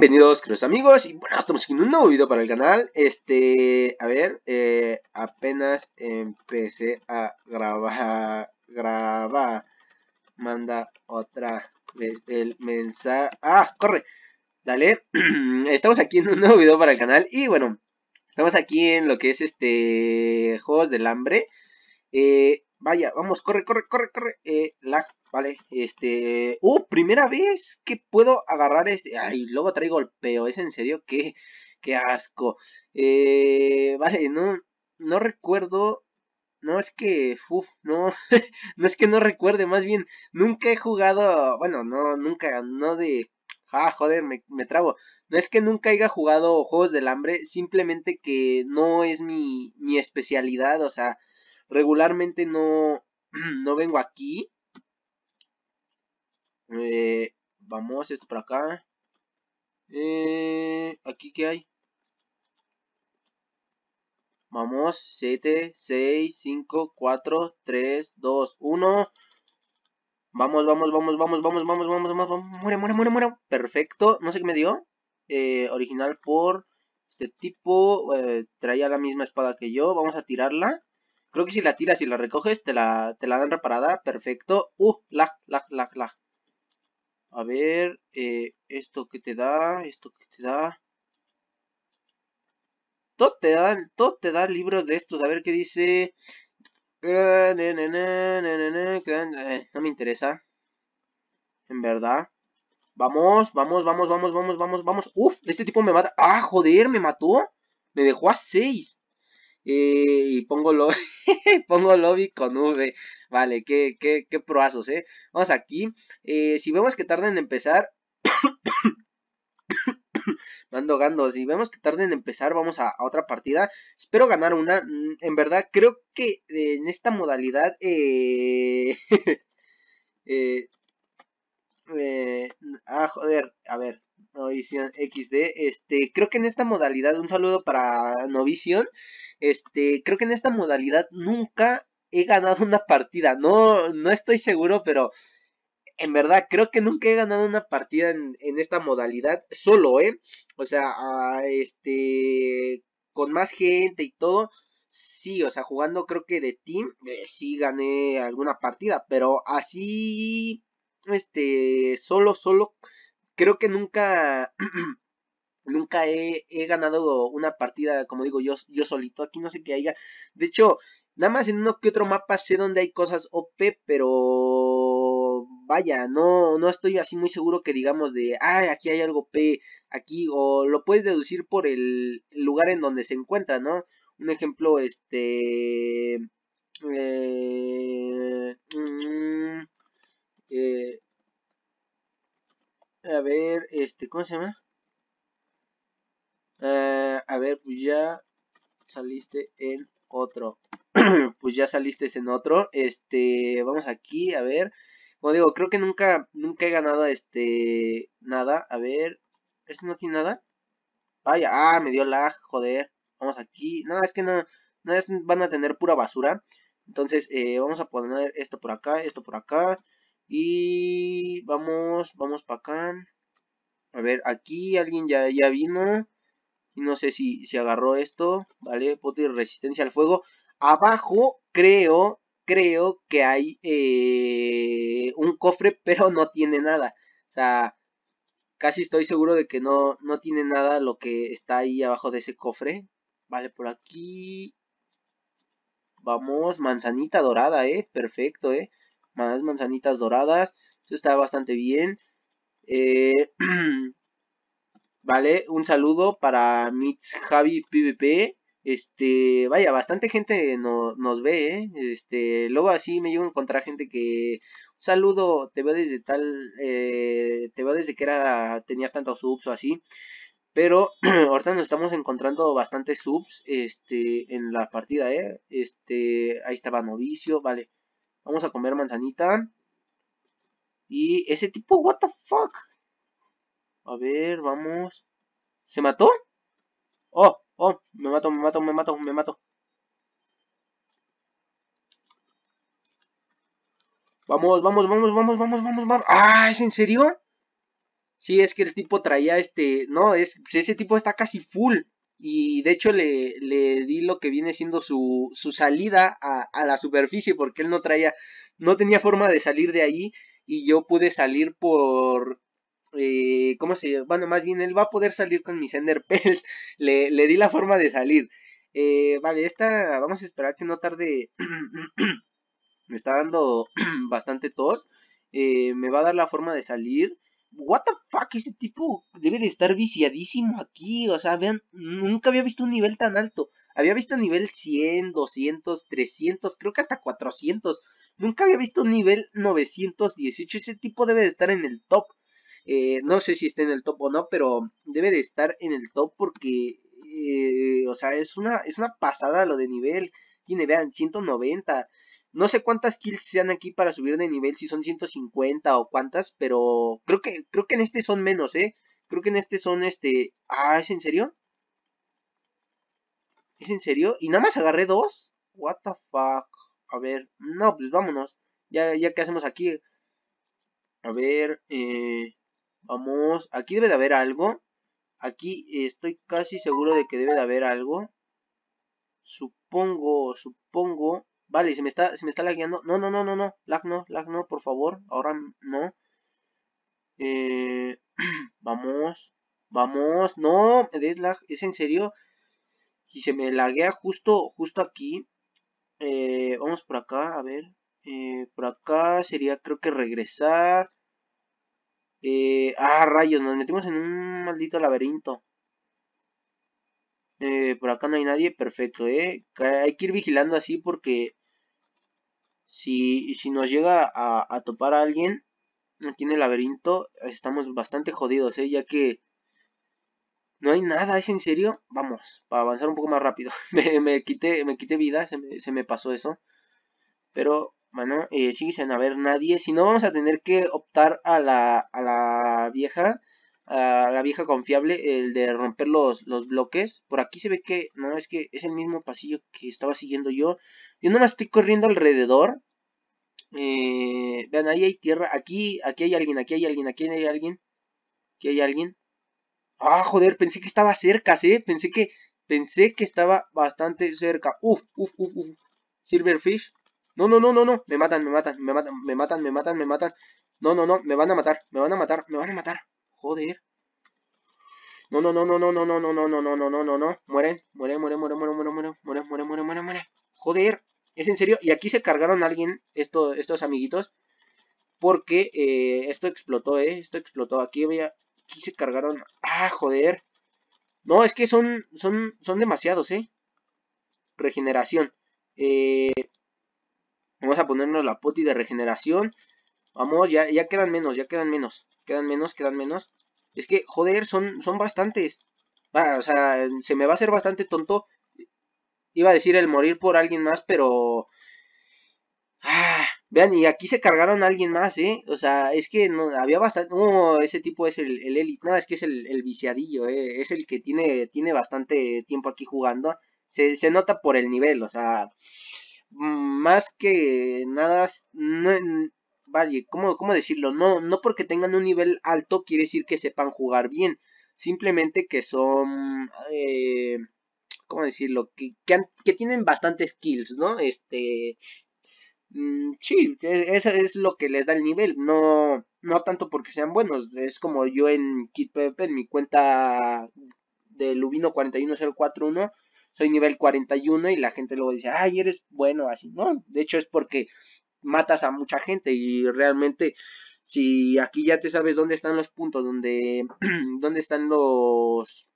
Bienvenidos, queridos amigos, y bueno, estamos en un nuevo video para el canal. Este, a ver, eh, apenas empecé a grabar, grabar, manda otra vez el mensaje. ¡Ah, corre! Dale, estamos aquí en un nuevo video para el canal, y bueno, estamos aquí en lo que es este, Juegos del Hambre. Eh, vaya, vamos, corre, corre, corre, corre, eh, Vale, este... ¡Uh! Primera vez que puedo agarrar este... ¡Ay! Luego traigo golpeo. ¿Es en serio? ¡Qué, qué asco! Eh, vale, no, no recuerdo... No es que... Uf, no, no es que no recuerde. Más bien, nunca he jugado... Bueno, no, nunca, no de... Ah, joder, me, me trabo. No es que nunca haya jugado Juegos del Hambre, simplemente que no es mi, mi especialidad, o sea, regularmente no, no vengo aquí eh, vamos, esto para acá. Eh, aquí que hay. Vamos, 7, 6, 5, 4, 3, 2, 1. Vamos, vamos, vamos, vamos, vamos, vamos, vamos, vamos, vamos. Muere, muere, muere, muere. Perfecto. No sé qué me dio. Eh, original por este tipo. Eh, traía la misma espada que yo. Vamos a tirarla. Creo que si la tiras y la recoges, te la, te la dan reparada. Perfecto. Uh, lag, lag, lag, lag. A ver, eh, esto que te da, esto que te da. Todo te da, todo te da libros de estos. A ver qué dice. No me interesa. En verdad. Vamos, vamos, vamos, vamos, vamos, vamos, vamos. Uf, este tipo me mata. Ah, joder, me mató. Me dejó a seis y pongo, lobby, pongo lobby con V. Vale, qué, qué, proazos, ¿eh? Vamos aquí. Eh, si vemos que tarden en empezar... Mando gando, si vemos que tarden en empezar, vamos a, otra partida. Espero ganar una. Mm, en verdad, creo que eh, en esta modalidad... Eh, eh... Eh, ah, joder, a ver, Novision XD, este, creo que en esta modalidad, un saludo para Novision, este, creo que en esta modalidad nunca he ganado una partida. No, no estoy seguro, pero en verdad creo que nunca he ganado una partida en, esta modalidad solo, ¿eh? O sea, este, con más gente y todo. Sí, o sea, jugando creo que de team, eh, sí gané alguna partida, pero así, este, solo, solo, creo que nunca Nunca he, ganado una partida, como digo, yo, yo solito. Aquí no sé qué haya. De hecho, nada más en uno que otro mapa sé dónde hay cosas OP, pero vaya, no, no estoy así muy seguro que digamos de, ah, aquí hay algo OP, aquí, o lo puedes deducir por el lugar en donde se encuentra, ¿no? Un ejemplo, este... Eh, mm, eh, a ver, este, ¿cómo se llama? Eh, a ver, pues ya saliste en otro. pues ya saliste en otro. Este, vamos aquí, a ver. Como digo, creo que nunca, nunca he ganado este, nada. A ver, ¿este no tiene nada? Vaya, ah, me dio lag, joder. Vamos aquí. nada, es que no, no es, van a tener pura basura. Entonces, eh, vamos a poner esto por acá, esto por acá. Y vamos, vamos para acá. A ver, aquí alguien ya, ya vino. Y no sé si, se agarró esto, ¿vale? Pote resistencia al fuego. Abajo creo, creo que hay eh, un cofre, pero no tiene nada. O sea, casi estoy seguro de que no, no tiene nada lo que está ahí abajo de ese cofre. Vale, por aquí. Vamos, manzanita dorada, ¿eh? Perfecto, ¿eh? Más manzanitas doradas. Eso está bastante bien. Eh, ¿Vale? Un saludo para Mitz Javi PvP. Este, vaya, bastante gente no, nos ve, ¿eh? Este, luego así me llego a encontrar gente que... Un saludo, te veo desde tal... Eh, te veo desde que era tenías tantos subs o así. Pero ahorita nos estamos encontrando bastantes subs este, en la partida, ¿eh? Este, ahí estaba Novicio, vale. Vamos a comer manzanita. Y ese tipo, what the fuck. A ver, vamos. ¿Se mató? Oh, oh, me mato, me mato, me mato, me mato. Vamos, vamos, vamos, vamos, vamos, vamos, vamos. Ah, ¿es en serio? Sí, es que el tipo traía este... No, es ese tipo está casi full. Y de hecho le, di lo que viene siendo su, salida a, a, la superficie porque él no traía... No tenía forma de salir de allí y yo pude salir por... Eh, ¿Cómo se Bueno, más bien él va a poder salir con mi Sender Pels le, di la forma de salir. Eh, vale, esta vamos a esperar que no tarde. me está dando bastante tos. Eh, me va a dar la forma de salir. What the fuck, ese tipo debe de estar viciadísimo aquí. O sea, vean, nunca había visto un nivel tan alto. Había visto nivel 100, 200, 300, creo que hasta 400. Nunca había visto un nivel 918. Ese tipo debe de estar en el top. Eh, no sé si está en el top o no, pero debe de estar en el top porque, eh, o sea, es una, es una pasada lo de nivel. Tiene, vean, 190. No sé cuántas kills sean aquí para subir de nivel, si son 150 o cuántas, pero creo que, creo que en este son menos, ¿eh? Creo que en este son este... Ah, ¿es en serio? ¿Es en serio? ¿Y nada más agarré dos? What the fuck? A ver, no, pues vámonos. Ya, ya ¿qué hacemos aquí. A ver, eh... Vamos, aquí debe de haber algo. Aquí estoy casi seguro de que debe de haber algo. Supongo, supongo. Vale, se me está, se me está lagueando. No, no, no, no, no. Lag no, lag no, por favor. Ahora no. Eh, vamos, vamos. No, me des ¿Es en serio? Y se me laguea justo, justo aquí. Eh, vamos por acá, a ver. Eh, por acá sería creo que regresar. Eh, ah, rayos, nos metimos en un maldito laberinto. Eh, por acá no hay nadie, perfecto, ¿eh? Hay que ir vigilando así porque si, nos llega a, topar a alguien aquí en el laberinto, estamos bastante jodidos, ¿eh? Ya que no hay nada, ¿es en serio? Vamos, para avanzar un poco más rápido. me, quité, me quité vida, se me pasó eso. Pero bueno, eh, sigue sin haber nadie. Si no, vamos a tener que optar a la, a la vieja, a la vieja confiable, el de romper los, bloques. Por aquí se ve que, no, es que es el mismo pasillo que estaba siguiendo yo. Yo no más estoy corriendo alrededor. Eh, vean, ahí hay tierra. Aquí, aquí hay alguien, aquí hay alguien, aquí hay alguien. Aquí hay alguien. Ah, joder, pensé que estaba cerca, ¿sí? Pensé que, pensé que estaba bastante cerca. Uf, uf, uf, uf. Silverfish. No, no, no, no, no. Me matan, me matan, me matan, me matan, me matan, me matan. No, no, no. Me van a matar, me van a matar, me van a matar. Joder. No, no, no, no, no, no, no, no, no, no, no, no, no, no, no. Mueren, mueren, mueren, mueren, mueren, mueren, mueren, mueren, mueren, mueren, mueren, mueren. Joder. Es en serio. Y aquí se cargaron a alguien esto, estos amiguitos. Porque esto explotó, ¿eh? Esto explotó. Aquí había... Aquí se cargaron... ¡Ah, joder! No, es que son, son, son demasiados, ¿eh? Regeneración. Eh, ponernos la poti de regeneración. Vamos, ya, ya quedan menos, ya quedan menos. Quedan menos, quedan menos. Es que, joder, son, son bastantes. o sea, se me va a hacer bastante tonto. Iba a decir el morir por alguien más, pero... Ah, vean, y aquí se cargaron a alguien más, ¿eh? O sea, es que no, había bastante... ese tipo es el, el elite. Nada, es que es el, el, viciadillo, ¿eh? Es el que tiene, tiene bastante tiempo aquí jugando. Se, se nota por el nivel, o sea más que nada, no, vaya, ¿cómo, ¿cómo, decirlo? No, no porque tengan un nivel alto quiere decir que sepan jugar bien, simplemente que son, eh, ¿cómo decirlo? Que, que, tienen bastantes skills, ¿no? Este, mm, sí, e, eso es lo que les da el nivel, no, no tanto porque sean buenos, es como yo en pvp en mi cuenta de Lubino41041, soy nivel 41 y la gente luego dice, ay, eres bueno así. No, de hecho es porque matas a mucha gente y realmente si aquí ya te sabes dónde están los puntos, dónde, dónde están los...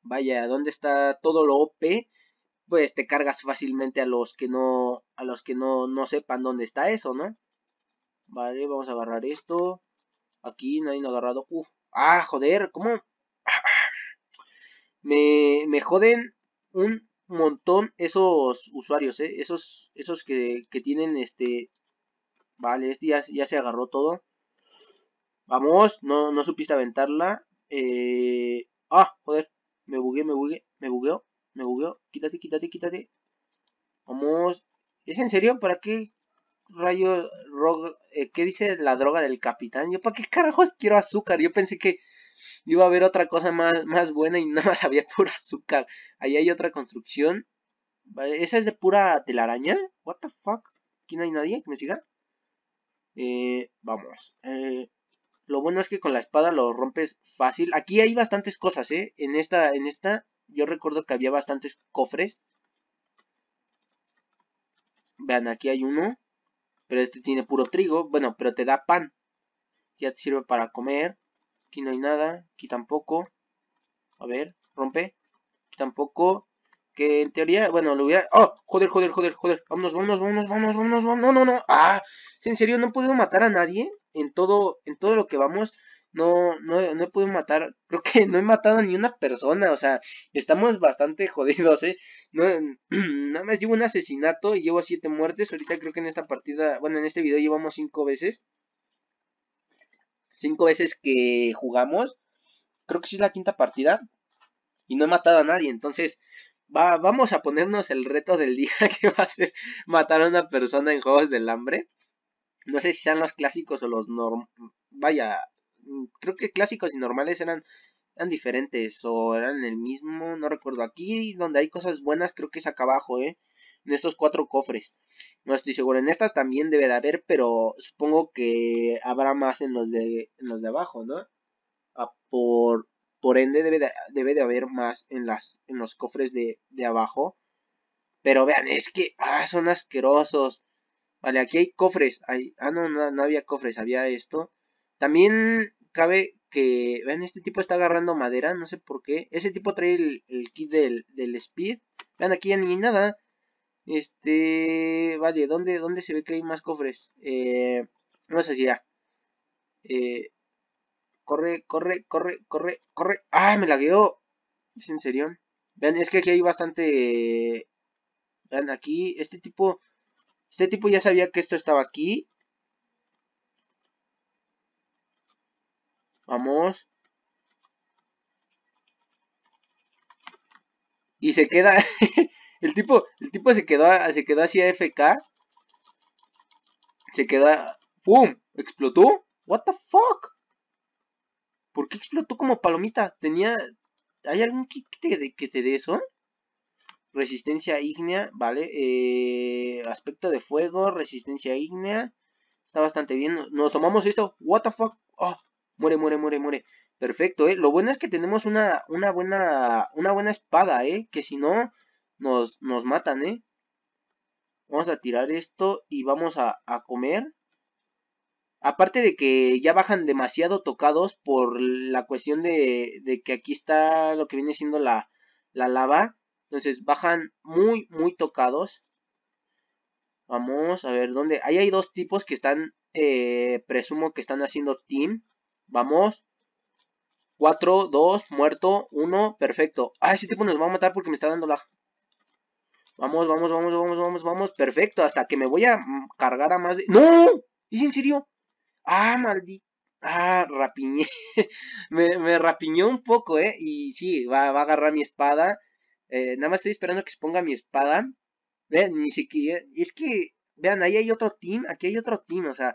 Vaya, dónde está todo lo OP, pues te cargas fácilmente a los que no, a los que no, sepan dónde está eso, ¿no? Vale, vamos a agarrar esto. Aquí nadie no ha agarrado. Uf. Ah, joder, ¿cómo? Me, me joden un montón esos usuarios, ¿eh? esos, esos que, tienen este... Vale, este ya, ya, se agarró todo. Vamos, no, no supiste aventarla. Eh... Ah, joder, me bugué, me bugué, me bugueo, me bugueo. Quítate, quítate, quítate. Vamos. ¿Es en serio? ¿Para qué Rayo, eh, ¿Qué dice la droga del capitán? Yo, ¿para qué carajos quiero azúcar? Yo pensé que Iba a haber otra cosa más, más buena y nada más había puro azúcar. Ahí hay otra construcción. ¿Esa es de pura telaraña? ¿What the fuck? ¿Aquí no hay nadie que me siga? Eh, vamos. Eh, lo bueno es que con la espada lo rompes fácil. Aquí hay bastantes cosas, ¿eh? En esta, en esta yo recuerdo que había bastantes cofres. Vean, aquí hay uno. Pero este tiene puro trigo. Bueno, pero te da pan. Ya te sirve para comer. Aquí no hay nada. Aquí tampoco. A ver, rompe. Aquí tampoco. Que en teoría, bueno, lo voy a... ¡Oh! Joder, joder, joder, joder. Vámonos, vámonos, vámonos, vámonos, vámonos, No, no, no. ¡Ah! ¿En serio no he podido matar a nadie? En todo, en todo lo que vamos. No, no, no he podido matar. Creo que no he matado ni una persona. O sea, estamos bastante jodidos, ¿eh? No, nada más llevo un asesinato y llevo siete muertes. Ahorita creo que en esta partida, bueno, en este video llevamos cinco veces cinco veces que jugamos, creo que sí es la quinta partida y no he matado a nadie. Entonces, va, vamos a ponernos el reto del día que va a ser matar a una persona en Juegos del Hambre. No sé si sean los clásicos o los normales, Vaya, creo que clásicos y normales eran, eran diferentes o eran el mismo, no recuerdo. Aquí donde hay cosas buenas creo que es acá abajo, ¿eh? En estos cuatro cofres. No estoy seguro. En estas también debe de haber, pero supongo que habrá más en los de, los de abajo, ¿no? Ah, por, por ende debe de, debe de haber más en, las, en los cofres de, de abajo. Pero vean, es que ah, son asquerosos. Vale, aquí hay cofres. Hay, ah, no, no, no había cofres, había esto. También cabe que, vean, este tipo está agarrando madera, no sé por qué. Ese tipo trae el, el kit del, del speed. Vean, aquí ya ni nada. Este, vale, ¿dónde, dónde se ve que hay más cofres? Eh, no sé si ya. Eh, corre, corre, corre, corre, corre. ¡Ah, me lagueó! ¿Es en serio? Vean, es que aquí hay bastante... Vean, aquí, este tipo... Este tipo ya sabía que esto estaba aquí. Vamos. Y se queda... El tipo, el tipo se quedó, se quedó así FK. Se quedó... ¡pum! ¿Explotó? ¿What the fuck? ¿Por qué explotó como palomita? Tenía, ¿hay algún kit que te, que te dé eso? Resistencia ígnea, vale. Eh, aspecto de fuego, resistencia ígnea. Está bastante bien. Nos tomamos esto. What the fuck. Oh, muere, muere, muere, muere. Perfecto, eh. Lo bueno es que tenemos una, una buena. Una buena espada, eh. Que si no, nos, matan, ¿eh? Vamos a tirar esto y vamos a, comer. Aparte de que ya bajan demasiado tocados por la cuestión de, que aquí está lo que viene siendo la, lava. Entonces bajan muy, muy tocados. Vamos a ver dónde. Ahí hay dos tipos que están, eh, presumo que están haciendo team. Vamos. Cuatro, dos, muerto, uno. perfecto. Ah, ese tipo nos va a matar porque me está dando la... Vamos, vamos, vamos, vamos, vamos, vamos. Perfecto, hasta que me voy a mm, cargar a más de... ¡No! ¿Es en serio? Ah, maldito. Ah, rapiñé. me, me, rapiñó un poco, ¿eh? Y sí, va, a agarrar mi espada. Eh, nada más estoy esperando que se ponga mi espada. Vean, ¿eh? ni siquiera... Es que, vean, ahí hay otro team. Aquí hay otro team, o sea...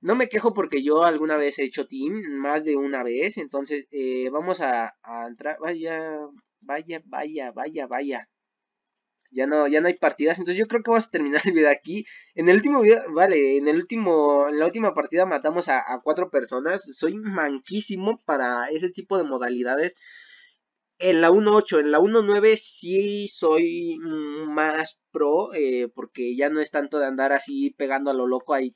No me quejo porque yo alguna vez he hecho team, más de una vez. Entonces, eh, vamos a entrar. Vaya, vaya, vaya, vaya, vaya ya no, ya no hay partidas. Entonces yo creo que vamos a terminar el video aquí. En el último video, vale, en el último, en la última partida matamos a, cuatro personas. Soy manquísimo para ese tipo de modalidades. En la 1.8, en la 1.9 sí soy más pro, eh, porque ya no es tanto de andar así pegando a lo loco ahí,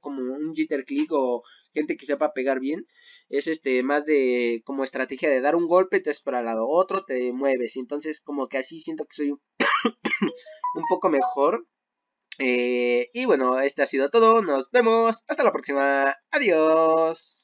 como un jitter click o gente que sepa pegar bien es este más de como estrategia de dar un golpe, te es para el lado otro, te mueves. Entonces como que así siento que soy un, poco mejor. Eh, y bueno, este ha sido todo. Nos vemos. Hasta la próxima. Adiós.